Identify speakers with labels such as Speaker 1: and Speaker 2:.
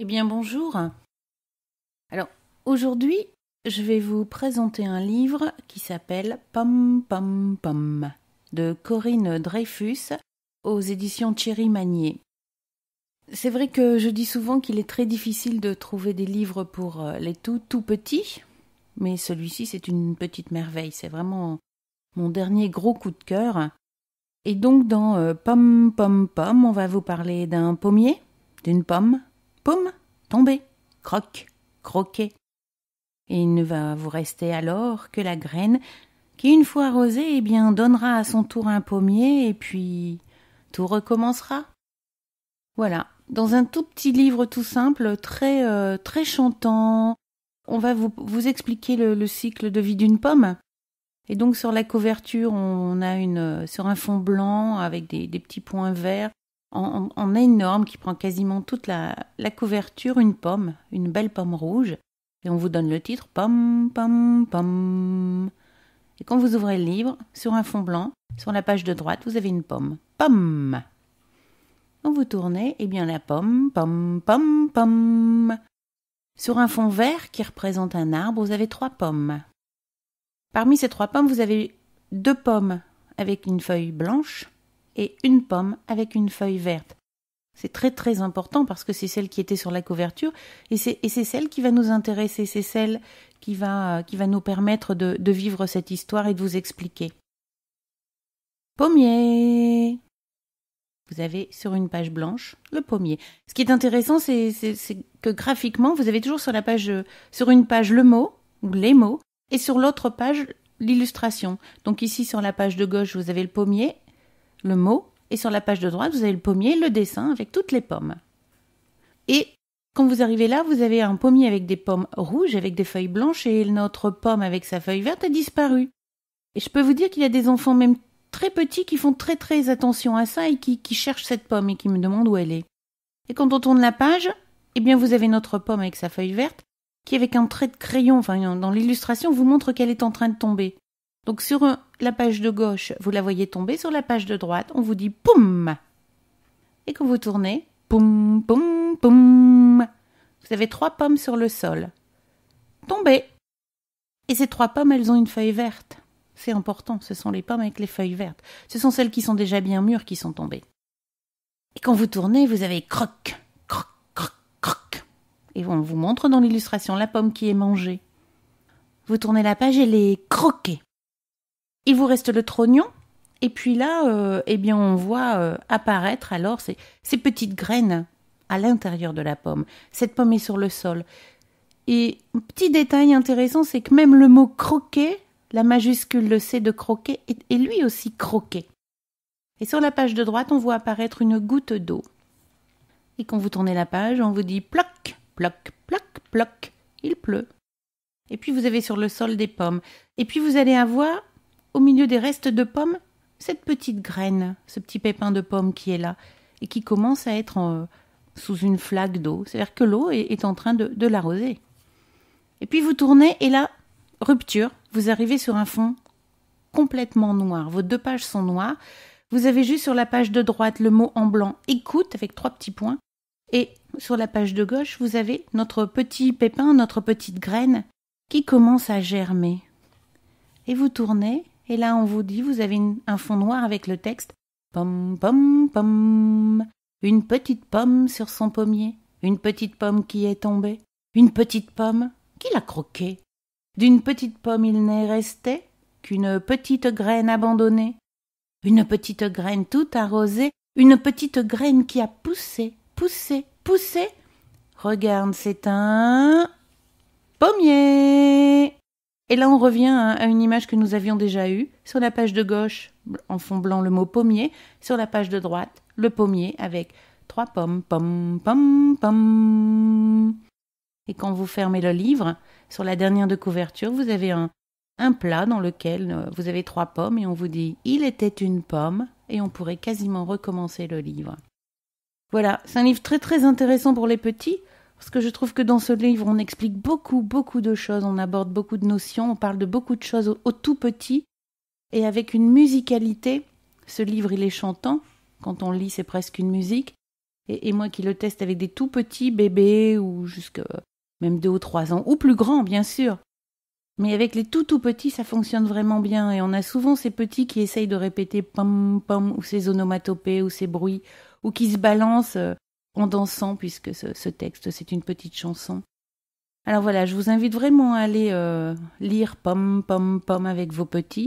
Speaker 1: Eh bien bonjour. Alors aujourd'hui, je vais vous présenter un livre qui s'appelle Pom Pom Pom de Corinne Dreyfus aux éditions Thierry Magnier. C'est vrai que je dis souvent qu'il est très difficile de trouver des livres pour euh, les tout tout petits, mais celui-ci c'est une petite merveille, c'est vraiment mon dernier gros coup de cœur. Et donc dans Pomme, euh, Pom pomme, on va vous parler d'un pommier, d'une pomme, Pomme, tombée, croque, croquez. Et il ne va vous rester alors que la graine qui, une fois arrosée, eh bien, donnera à son tour un pommier et puis tout recommencera. Voilà, dans un tout petit livre tout simple, très, euh, très chantant, on va vous, expliquer le, cycle de vie d'une pomme. Et donc sur la couverture, on a une euh, sur un fond blanc avec des petits points verts, on a une énorme qui prend quasiment toute la, couverture, une pomme, une belle pomme rouge. Et on vous donne le titre Pomme, pom pom. Et quand vous ouvrez le livre, sur un fond blanc, sur la page de droite, vous avez une pomme. Pomme Quand vous tournez, et eh bien la pomme, pomme, pomme, pomme. Sur un fond vert qui représente un arbre, vous avez trois pommes. Parmi ces trois pommes, vous avez deux pommes avec une feuille blanche et une pomme avec une feuille verte. C'est très très important parce que c'est celle qui était sur la couverture et c'est celle qui va nous intéresser, c'est celle qui va, qui va nous permettre de, vivre cette histoire et de vous expliquer. Pommier Vous avez sur une page blanche le pommier. Ce qui est intéressant, c'est que graphiquement, vous avez toujours sur, la page, sur une page le mot ou les mots et sur l'autre page l'illustration. Donc ici sur la page de gauche, vous avez le pommier le mot, et sur la page de droite, vous avez le pommier, le dessin avec toutes les pommes. Et quand vous arrivez là, vous avez un pommier avec des pommes rouges, avec des feuilles blanches, et notre pomme avec sa feuille verte a disparu. Et je peux vous dire qu'il y a des enfants même très petits qui font très très attention à ça et qui, cherchent cette pomme et qui me demandent où elle est. Et quand on tourne la page, eh bien vous avez notre pomme avec sa feuille verte, qui avec un trait de crayon, enfin dans l'illustration, vous montre qu'elle est en train de tomber. Donc sur euh, la page de gauche, vous la voyez tomber, sur la page de droite, on vous dit poum. Et quand vous tournez, poum, poum, poum, vous avez trois pommes sur le sol. Tombez. Et ces trois pommes, elles ont une feuille verte. C'est important, ce sont les pommes avec les feuilles vertes. Ce sont celles qui sont déjà bien mûres qui sont tombées. Et quand vous tournez, vous avez croc, croc, croc, croc. Et on vous montre dans l'illustration la pomme qui est mangée. Vous tournez la page et les croquée. Il vous reste le trognon. Et puis là, euh, eh bien, on voit euh, apparaître alors ces, petites graines à l'intérieur de la pomme. Cette pomme est sur le sol. Et un petit détail intéressant, c'est que même le mot croquer, la majuscule le C de croquer, est, lui aussi croquer. Et sur la page de droite, on voit apparaître une goutte d'eau. Et quand vous tournez la page, on vous dit ploc, ploc, ploc, ploc, il pleut. Et puis vous avez sur le sol des pommes. Et puis vous allez avoir au milieu des restes de pommes, cette petite graine, ce petit pépin de pomme qui est là, et qui commence à être euh, sous une flaque d'eau. C'est-à-dire que l'eau est, en train de, de l'arroser. Et puis vous tournez, et là, rupture, vous arrivez sur un fond complètement noir. Vos deux pages sont noires. Vous avez juste sur la page de droite le mot en blanc écoute avec trois petits points. Et sur la page de gauche, vous avez notre petit pépin, notre petite graine qui commence à germer. Et vous tournez, et là, on vous dit, vous avez un fond noir avec le texte Pom, pom, pom. Une petite pomme sur son pommier. Une petite pomme qui est tombée. Une petite pomme qui l'a croquée. D'une petite pomme, il n'est resté qu'une petite graine abandonnée. Une petite graine toute arrosée. Une petite graine qui a poussé, poussé, poussé. Regarde, c'est un pommier. Et là, on revient à une image que nous avions déjà eue. Sur la page de gauche, en fond blanc, le mot pommier. Sur la page de droite, le pommier avec trois pommes, pom, pom, pom. Et quand vous fermez le livre, sur la dernière de couverture, vous avez un, un plat dans lequel euh, vous avez trois pommes et on vous dit Il était une pomme et on pourrait quasiment recommencer le livre. Voilà, c'est un livre très très intéressant pour les petits. Parce que je trouve que dans ce livre, on explique beaucoup, beaucoup de choses, on aborde beaucoup de notions, on parle de beaucoup de choses au, tout petit, et avec une musicalité. Ce livre, il est chantant. Quand on lit, c'est presque une musique. Et, moi qui le teste avec des tout petits bébés, ou jusque même deux ou trois ans, ou plus grands, bien sûr. Mais avec les tout tout petits, ça fonctionne vraiment bien. Et on a souvent ces petits qui essayent de répéter pom pom ou ces onomatopées ou ces bruits ou qui se balancent. Euh, en dansant, puisque ce, ce texte, c'est une petite chanson. Alors voilà, je vous invite vraiment à aller euh, lire Pom Pom Pom avec vos petits.